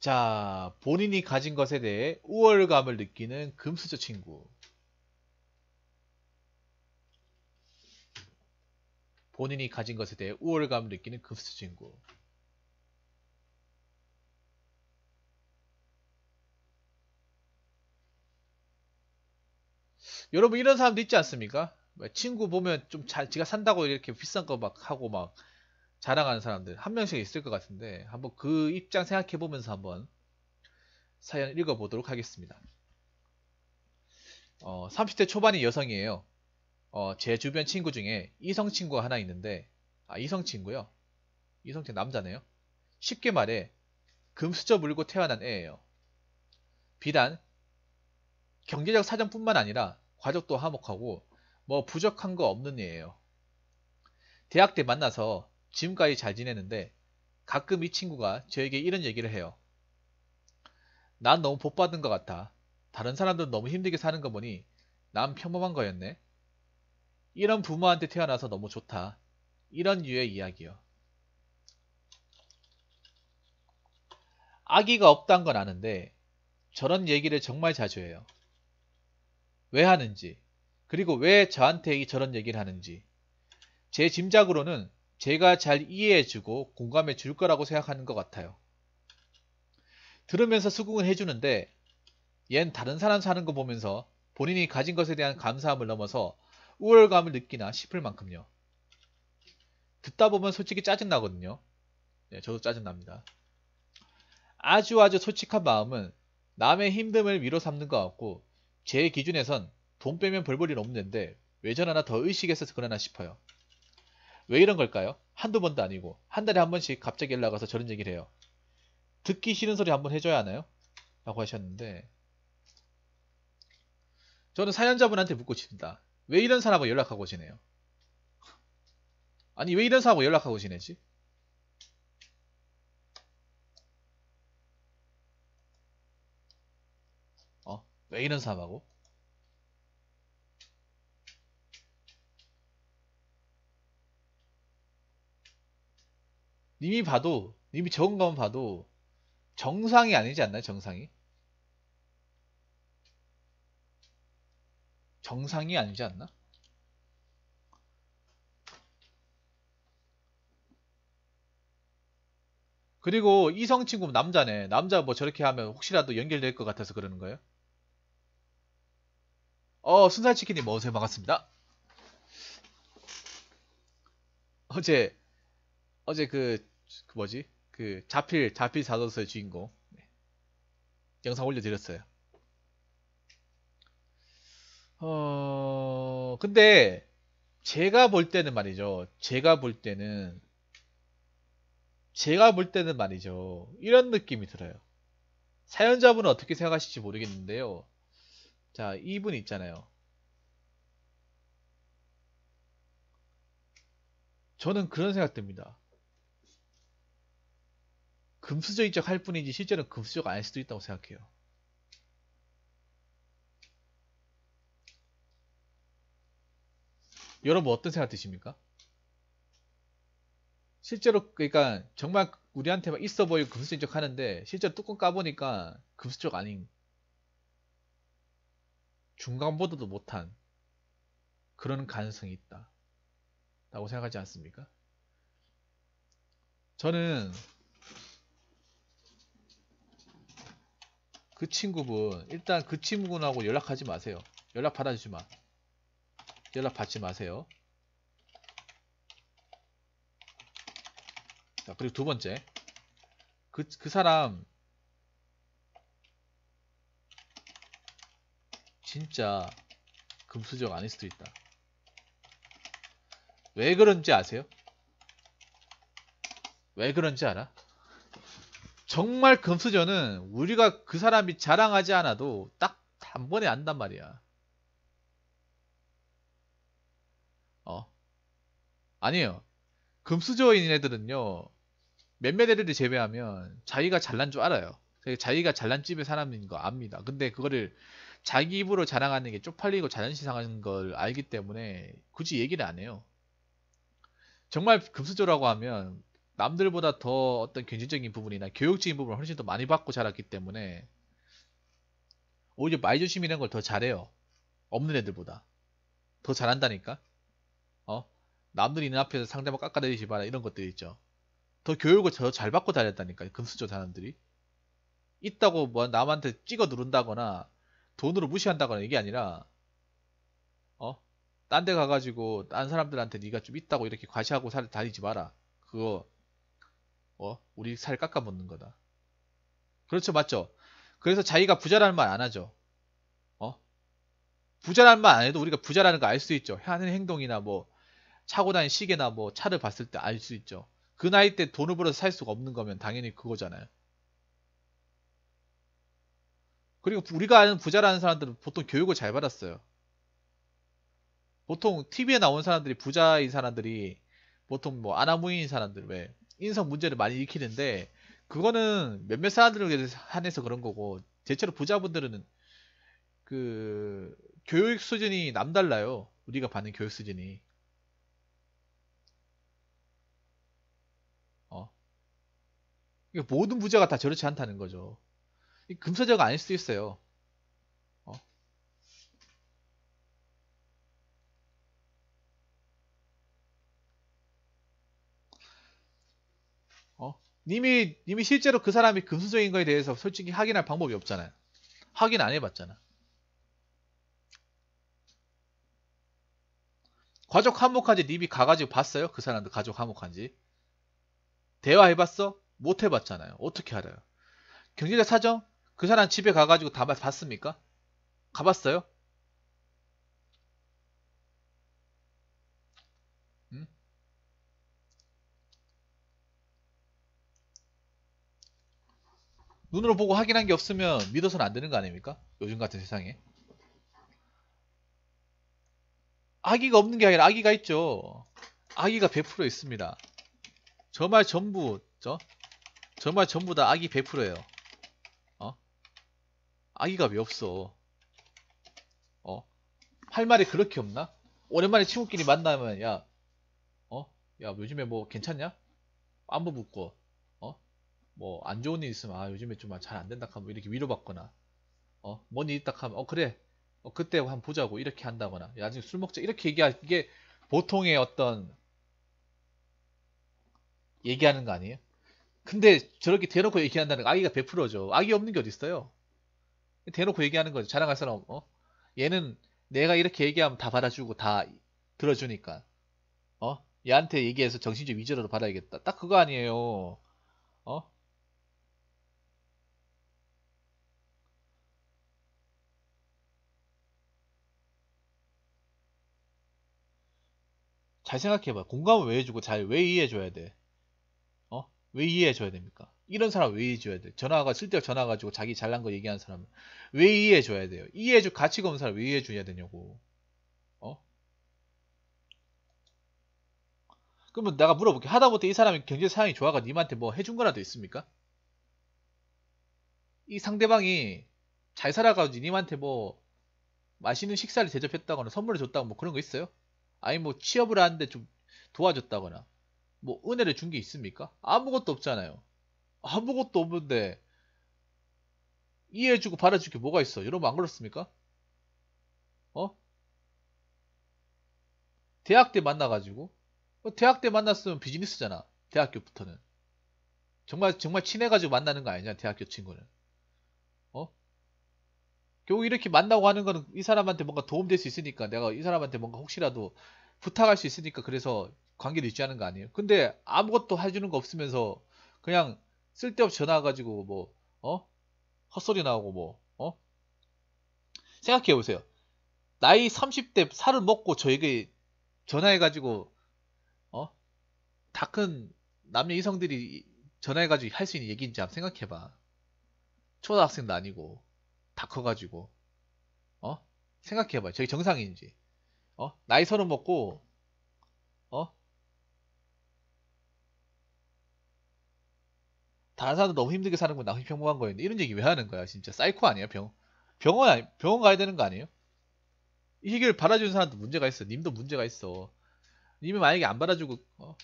자, 본인이 가진 것에 대해 우월감을 느끼는 금수저 친구. 본인이 가진 것에 대해 우월감을 느끼는 금수저 친구. 여러분 이런 사람도 있지 않습니까? 친구 보면 좀 잘, 지가 산다고 이렇게 비싼 거 막 하고 막 자랑하는 사람들 한 명씩 있을 것 같은데 한번 그 입장 생각해 보면서 한번 사연 읽어보도록 하겠습니다. 어, 30대 초반의 여성이에요. 어, 제 주변 친구 중에 이성 친구가 하나 있는데 아 이성 친구요? 이성 친구 남자네요. 쉽게 말해 금수저 물고 태어난 애예요. 비단 경제적 사정뿐만 아니라 과적도 화목하고 뭐 부족한 거 없는 애예요. 대학 때 만나서 지금까지 잘 지내는데 가끔 이 친구가 저에게 이런 얘기를 해요. 난 너무 복받은 것 같아. 다른 사람들 너무 힘들게 사는 거 보니 난 평범한 거였네. 이런 부모한테 태어나서 너무 좋다. 이런 유의 이야기요. 아기가 없단 건 아는데 저런 얘기를 정말 자주 해요. 왜 하는지, 그리고 왜 저한테 저런 얘기를 하는지. 제 짐작으로는 제가 잘 이해해주고 공감해 줄 거라고 생각하는 것 같아요. 들으면서 수긍을 해주는데 얜 다른 사람 사는 거 보면서 본인이 가진 것에 대한 감사함을 넘어서 우월감을 느끼나 싶을 만큼요. 듣다 보면 솔직히 짜증나거든요. 네, 저도 짜증납니다. 아주 아주 솔직한 마음은 남의 힘듦을 위로 삼는 것 같고 제 기준에선 돈 빼면 벌벌일 없는데 왜 저러나 더 의식해서 그러나 싶어요. 왜 이런 걸까요? 한두 번도 아니고 한 달에 한 번씩 갑자기 연락 와서 저런 얘기를 해요. 듣기 싫은 소리 한번 해줘야 하나요? 라고 하셨는데 저는 사연자분한테 묻고 싶습니다. 왜 이런 사람하고 연락하고 지내요? 아니 왜 이런 사람하고 연락하고 지내지? 어? 왜 이런 사람하고? 님이 봐도 님이 적은 것만 봐도 정상이 아니지 않나요? 정상이? 정상이 아니지 않나? 그리고 이성 친구 남자네. 남자 뭐 저렇게 하면 혹시라도 연결될 것 같아서 그러는 거예요? 어, 순살치킨님 어서 반갑습니다. 어제 어제 그, 그 뭐지? 그 자필 자필 사도서의 주인공 네. 영상 올려드렸어요. 어 근데 제가 볼 때는 말이죠. 제가 볼 때는 제가 볼 때는 말이죠. 이런 느낌이 들어요. 사연자분은 어떻게 생각하실지 모르겠는데요. 자, 이분 있잖아요. 저는 그런 생각 듭니다. 금수저인 척할 뿐이지 실제로는 금수저가 아닐 수도 있다고 생각해요. 여러분 어떤 생각 드십니까? 실제로 그러니까 정말 우리한테만 있어 보이고 금수저인 척 하는데 실제로 뚜껑 까보니까 금수저 아닌 중간보다도 못한 그런 가능성이 있다 라고 생각하지 않습니까? 저는 그 친구분 일단 그 친구분하고 연락하지 마세요. 연락 받아주지 마. 연락 받지 마세요. 자, 그리고 두 번째. 그, 그 사람 진짜 금수저가 아닐 수도 있다. 왜 그런지 아세요? 왜 그런지 알아? 정말 금수저는 우리가 그 사람이 자랑하지 않아도 딱 단번에 안단 말이야. 어. 아니에요. 금수저인 애들은요. 몇몇 애들을 제외하면 자기가 잘난 줄 알아요. 자기가 잘난 집의 사람인 거 압니다. 근데 그거를 자기 입으로 자랑하는 게 쪽팔리고 자존시상하는 걸 알기 때문에 굳이 얘기를 안 해요. 정말 금수저라고 하면 남들보다 더 어떤 경제적인 부분이나 교육적인 부분을 훨씬 더 많이 받고 자랐기 때문에 오히려 말조심이런걸 더 잘해요. 없는 애들보다. 더 잘한다니까? 어? 남들 이 있는 앞에서 상대방 깎아내리지 마라 이런 것들 있죠. 더 교육을 더 잘 받고 다녔다니까요. 금수저 사람들이. 있다고 뭐 남한테 찍어 누른다거나 돈으로 무시한다거나 이게 아니라 어? 딴 데 가가지고 딴 사람들한테 네가 좀 있다고 이렇게 과시하고 살 다니지 마라. 그거 어? 우리 살 깎아먹는 거다. 그렇죠, 맞죠? 그래서 자기가 부자라는 말 안 하죠. 어? 부자라는 말 안 해도 우리가 부자라는 거 알 수 있죠. 하는 행동이나 뭐 차고 다니는 시계나 뭐 차를 봤을 때 알 수 있죠. 그 나이 때 돈을 벌어서 살 수가 없는 거면 당연히 그거잖아요. 그리고 우리가 아는 부자라는 사람들은 보통 교육을 잘 받았어요. 보통 TV에 나온 사람들이 부자인 사람들이 보통 뭐 아나무인 사람들 왜 인성 문제를 많이 일으키는데 그거는 몇몇 사람들을 한해서 그런 거고 대체로 부자분들은 그 교육 수준이 남달라요. 우리가 받는 교육 수준이. 어. 모든 부자가 다 저렇지 않다는 거죠. 금서자가 아닐 수도 있어요. 어? 님이 님이 실제로 그 사람이 금수저인 거에 대해서 솔직히 확인할 방법이 없잖아요. 확인 안 해봤잖아. 가족 한몫한지 님이 가가지고 봤어요? 그사람들 가족 한몫한지 대화해봤어? 못 해봤잖아요. 어떻게 알아요? 경제적 사정? 그 사람 집에 가가지고 다 봤습니까? 가봤어요? 눈으로 보고 확인한 게 없으면 믿어서는 안 되는 거 아닙니까? 요즘 같은 세상에. 아기가 없는 게 아니라 아기가 있죠. 아기가 100% 있습니다. 정말 전부 저정말 전부 다 아기 100%예요. 어? 아기가 왜 없어? 어? 할 말이 그렇게 없나? 오랜만에 친구끼리 만나면 야, 어? 야 요즘에 뭐 괜찮냐? 안부 묻고 뭐안 좋은 일 있으면 아 요즘에 좀 잘안 된다 하면 이렇게 위로받거나 어뭔 일 있다 하면 어 그래 어, 그때 한번 보자고 이렇게 한다거나 나중에 술 먹자 이렇게 얘기할 게 보통의 어떤 얘기하는 거 아니에요? 근데 저렇게 대놓고 얘기한다는 거 아기가 베풀어져 아기 없는 게 어딨어요? 대놓고 얘기하는 거죠 자랑할 사람 어? 얘는 내가 이렇게 얘기하면 다 받아주고 다 들어주니까 어? 얘한테 얘기해서 정신적 위자료로 받아야겠다 딱 그거 아니에요 어? 잘 생각해봐. 공감을 왜 해주고 잘 왜 이해해줘야 돼? 어? 왜 이해해줘야 됩니까? 이런 사람 왜 이해해줘야 돼? 전화가 쓸데없이 전화가지고 자기 잘난 거 얘기하는 사람 왜 이해해줘야 돼요? 이해해줄 가치가 없는 사람 왜 이해해줘야 되냐고. 어? 그러면 내가 물어볼게. 하다못해 이 사람이 경제 상황이 좋아가 님한테 뭐 해준 거라도 있습니까? 이 상대방이 잘 살아가지고 님한테 뭐 맛있는 식사를 대접했다거나 선물을 줬다거나 뭐 그런 거 있어요? 아니 뭐 취업을 하는데 좀 도와줬다거나 뭐 은혜를 준 게 있습니까? 아무것도 없잖아요. 아무것도 없는데 이해해주고 받아줄게 뭐가 있어? 여러분 안 그렇습니까? 어? 대학 때 만나가지고 뭐 대학 때 만났으면 비즈니스잖아. 대학교부터는 정말 정말 친해가지고 만나는 거 아니냐 대학교 친구는. 결국 이렇게 만나고 하는 거는 이 사람한테 뭔가 도움될 수 있으니까 내가 이 사람한테 뭔가 혹시라도 부탁할 수 있으니까 그래서 관계를 유지하는 거 아니에요. 근데 아무것도 해주는 거 없으면서 그냥 쓸데없이 전화 와가지고 뭐, 어? 헛소리 나오고 뭐, 어? 생각해 보세요. 나이 30대 살을 먹고 저에게 전화해가지고, 어? 다 큰 남녀 이성들이 전화해가지고 할 수 있는 얘기인지 한번 생각해봐. 초등학생도 아니고. 다 커가지고 어 생각해봐요 저게 정상인지 어 나이 서른 먹고 어 다른 사람도 너무 힘들게 사는 건 나는 평범한 거였는데 이런 얘기 왜 하는 거야 진짜 사이코 아니야 병 병원 아니 병원 가야 되는 거 아니에요 이 얘기를 받아주는 사람도 문제가 있어 님도 문제가 있어 님이 만약에 안 받아주고 어?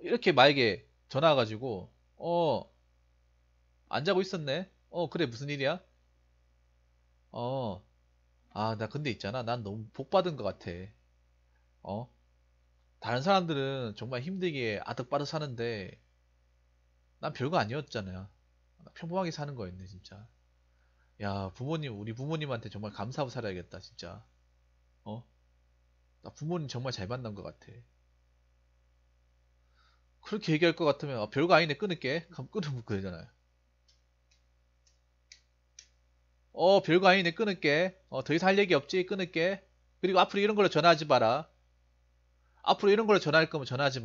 이렇게 만약에 전화 와가지고 어, 안 자고 있었네. 어, 그래, 무슨 일이야? 어, 아, 나 근데 있잖아. 난 너무 복 받은 것 같아. 어? 다른 사람들은 정말 힘들게 아득바득 사는데, 난 별거 아니었잖아. 평범하게 사는 거였네, 진짜. 야, 부모님, 우리 부모님한테 정말 감사하고 살아야겠다, 진짜. 어? 나 부모님 정말 잘 만난 것 같아. 그렇게 얘기할 것 같으면 아, 별거 아니네 끊을게 그럼 끊어볼거 되잖아요 어 별거 아니네 끊을게 어, 더 이상 할 얘기 없지 끊을게 그리고 앞으로 이런 걸로 전화하지 마라 앞으로 이런 걸로 전화할 거면 전화하지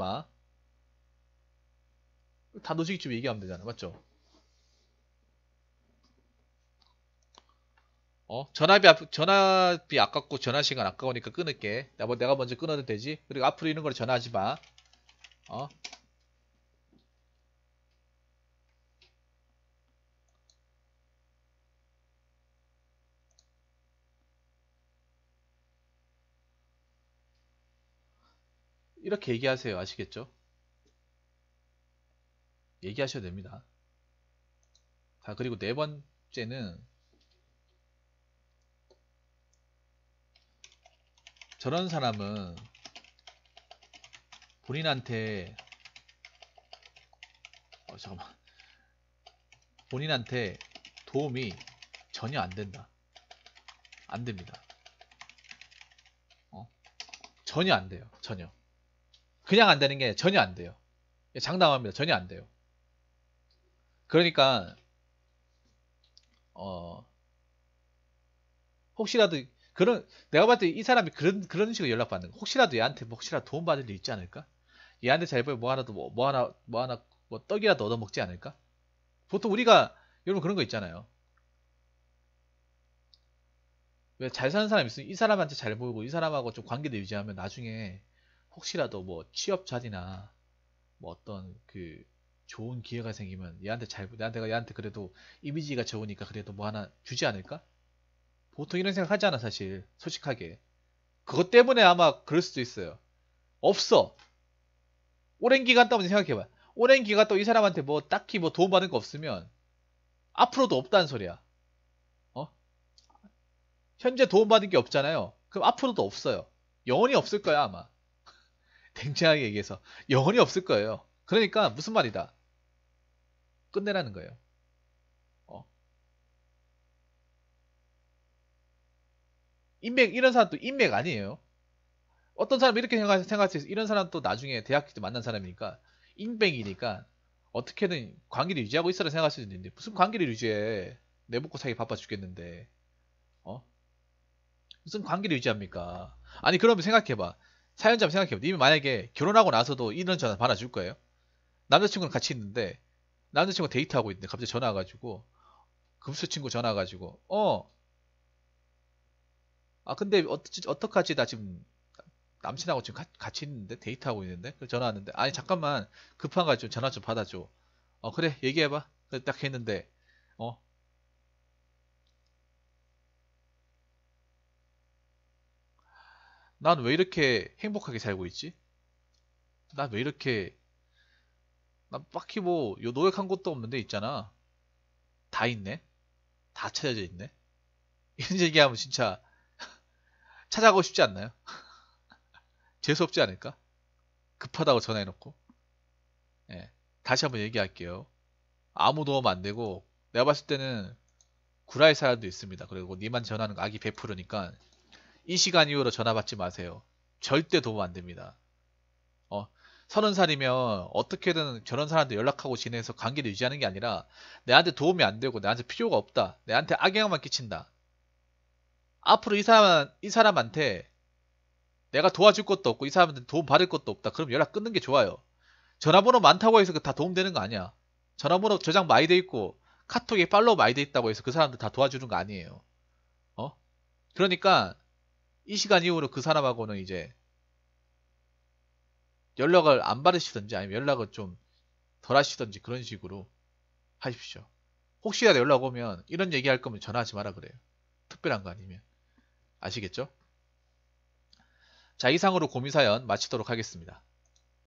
마단도직쯤 얘기하면 되잖아 맞죠 어 전화비 아, 전화비 아깝고 전화 시간 아까우니까 끊을게 내가, 뭐 내가 먼저 끊어도 되지 그리고 앞으로 이런 걸로 전화하지 마어 이렇게 얘기하세요. 아시겠죠? 얘기하셔도 됩니다. 자, 그리고 네 번째는 저런 사람은 본인한테 어, 잠깐만 본인한테 도움이 전혀 안 된다. 안 됩니다. 어? 전혀 안 돼요. 전혀. 그냥 안 되는 게 전혀 안 돼요. 장담합니다. 전혀 안 돼요. 그러니까 어 혹시라도 그런 내가 봤을 때 이 사람이 그런 그런 식으로 연락 받는 거 혹시라도 얘한테 뭐 혹시라도 도움 받을 일 있지 않을까? 얘한테 잘보뭐 하나도 뭐, 뭐 하나 뭐 하나 뭐 떡이라도 얻어 먹지 않을까? 보통 우리가 여러분 그런 거 있잖아요. 왜 잘 사는 사람 있으면 이 사람한테 잘 보이고 이 사람하고 좀관계도 유지하면 나중에 혹시라도 뭐 취업 자리나 뭐 어떤 그 좋은 기회가 생기면 얘한테 잘 내가 얘한테 그래도 이미지가 좋으니까 그래도 뭐 하나 주지 않을까? 보통 이런 생각 하지않아 사실 솔직하게 그것 때문에 아마 그럴 수도 있어요 없어 오랜 기간 동안 생각해봐 오랜 기간 또 이 사람한테 뭐 딱히 뭐 도움받은 거 없으면 앞으로도 없다는 소리야 어? 현재 도움받은 게 없잖아요 그럼 앞으로도 없어요 영원히 없을 거야 아마 굉장히 얘기해서 영혼이 없을 거예요. 그러니까 무슨 말이다. 끝내라는 거예요. 어. 인맥 이런 사람도 인맥 아니에요. 어떤 사람 이렇게 생각할, 생각할 수 있어. 이런 사람 또 나중에 대학교 때 만난 사람이니까 인맥이니까 어떻게든 관계를 유지하고 있어라 생각할 수도 있는데 무슨 관계를 유지해? 내 먹고 살기 바빠 죽겠는데. 어? 무슨 관계를 유지합니까? 아니 그러면 생각해봐. 사연자분 생각해보세요. 이미 만약에 결혼하고 나서도 이런 전화 받아줄 거예요? 남자친구랑 같이 있는데 남자친구가 데이트하고 있는데 갑자기 전화 와가지고 금수 친구 전화 와가지고 어아 근데 어떡, 어떡하지 나 지금 남친하고 지금 같이 있는데 데이트하고 있는데 전화 왔는데 아니 잠깐만 급한가 지고 전화 좀 받아줘 어 그래 얘기해봐 그래 딱 했는데 어 난왜 이렇게 행복하게 살고 있지? 난 왜 이렇게 난 딱히 뭐 노력한 것도 없는데 있잖아. 다 있네. 다 찾아져 있네. 이런 얘기하면 진짜 찾아가고 싶지 않나요? 재수 없지 않을까? 급하다고 전화해놓고. 예. 다시 한번 얘기할게요. 아무 도움 안 되고 내가 봤을 때는 구라의 사람도 있습니다. 그리고 니만 전화하는 거 아기 베풀으니까 이 시간 이후로 전화 받지 마세요. 절대 도움 안 됩니다. 어, 서른 살이면 어떻게든 저런 사람한테 연락하고 지내서 관계를 유지하는 게 아니라 내한테 도움이 안 되고 내한테 필요가 없다. 내한테 악영향만 끼친다. 앞으로 이 사람 이 사람한테 내가 도와줄 것도 없고 이 사람한테 도움 받을 것도 없다. 그럼 연락 끊는 게 좋아요. 전화번호 많다고 해서 그 다 도움 되는 거 아니야. 전화번호 저장 많이 돼 있고 카톡에 팔로우 많이 돼 있다고 해서 그 사람들 다 도와주는 거 아니에요. 어? 그러니까 이 시간 이후로 그 사람하고는 이제 연락을 안 받으시든지 아니면 연락을 좀 덜 하시든지 그런 식으로 하십시오. 혹시라도 연락 오면 이런 얘기할 거면 전화하지 마라 그래요. 특별한 거 아니면. 아시겠죠? 자, 이상으로 고민사연 마치도록 하겠습니다.